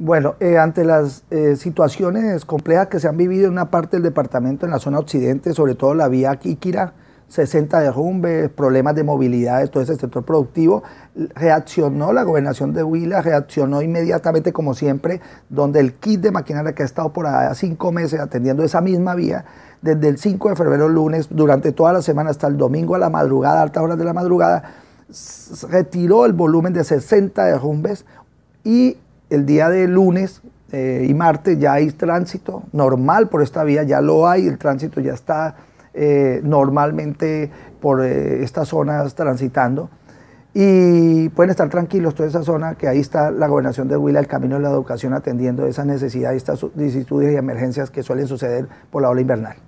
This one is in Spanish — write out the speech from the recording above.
Bueno, eh, ante las eh, situaciones complejas que se han vivido en una parte del departamento, en la zona occidente, sobre todo la vía Quíquira, 60 derrumbes, problemas de movilidad todo ese sector productivo, reaccionó la gobernación de Huila, reaccionó inmediatamente como siempre, donde el kit de maquinaria que ha estado por cinco meses atendiendo esa misma vía, desde el 5 de febrero lunes, durante toda la semana hasta el domingo a la madrugada, a altas horas de la madrugada, retiró el volumen de 60 derrumbes y el día de lunes eh, y martes ya hay tránsito normal por esta vía, ya lo hay, el tránsito ya está eh, normalmente por eh, estas zonas transitando. Y pueden estar tranquilos toda esa zona, que ahí está la gobernación de Huila, el camino de la educación atendiendo esas necesidades, estas solicitudes y emergencias que suelen suceder por la ola invernal.